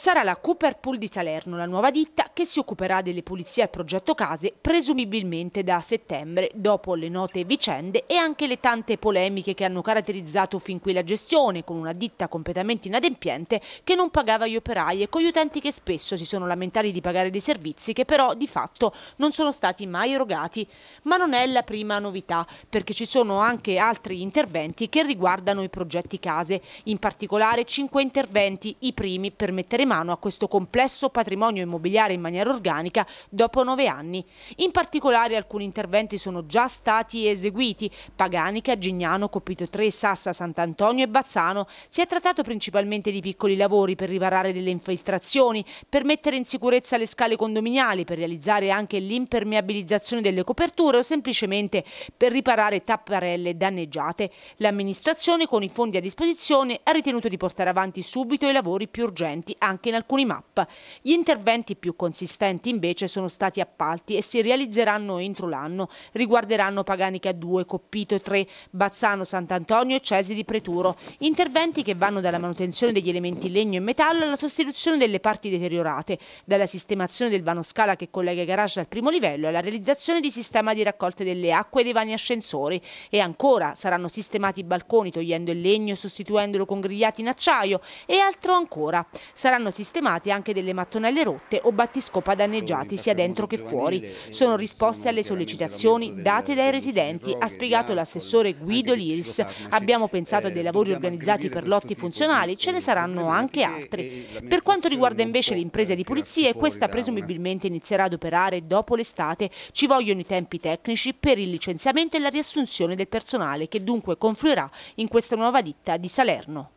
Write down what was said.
Sarà la Cooper Pool di Salerno, la nuova ditta, che si occuperà delle pulizie al progetto case presumibilmente da settembre, dopo le note vicende e anche le tante polemiche che hanno caratterizzato fin qui la gestione, con una ditta completamente inadempiente che non pagava gli operai e con gli utenti che spesso si sono lamentati di pagare dei servizi che però di fatto non sono stati mai erogati. Ma non è la prima novità, perché ci sono anche altri interventi che riguardano i progetti case, in particolare cinque interventi, i primi per mettere in mano a questo complesso patrimonio immobiliare in maniera organica dopo nove anni. In particolare alcuni interventi sono già stati eseguiti. Paganica, Gignano, Copito 3, Sassa, Sant'Antonio e Bazzano. Si è trattato principalmente di piccoli lavori per riparare delle infiltrazioni, per mettere in sicurezza le scale condominiali, per realizzare anche l'impermeabilizzazione delle coperture o semplicemente per riparare tapparelle danneggiate. L'amministrazione con i fondi a disposizione ha ritenuto di portare avanti subito i lavori più urgenti anche anche in alcuni MAP. Gli interventi più consistenti invece sono stati appalti e si realizzeranno entro l'anno. Riguarderanno Paganica 2, Coppito 3, Bazzano, Sant'Antonio e Cesi di Preturo. Interventi che vanno dalla manutenzione degli elementi legno e metallo alla sostituzione delle parti deteriorate, dalla sistemazione del vano scala che collega i garage al primo livello alla realizzazione di sistema di raccolta delle acque e dei vani ascensori. E ancora saranno sistemati i balconi togliendo il legno e sostituendolo con grigliati in acciaio e altro ancora. Saranno vanno sistemati anche delle mattonelle rotte o battiscopa danneggiati sia dentro che fuori. Sono risposte alle sollecitazioni date dai residenti, ha spiegato l'assessore Guido Liris. Abbiamo pensato a dei lavori organizzati per lotti funzionali, ce ne saranno anche altri. Per quanto riguarda invece l'impresa di pulizie, questa presumibilmente inizierà ad operare dopo l'estate. Ci vogliono i tempi tecnici per il licenziamento e la riassunzione del personale che dunque confluirà in questa nuova ditta di Salerno.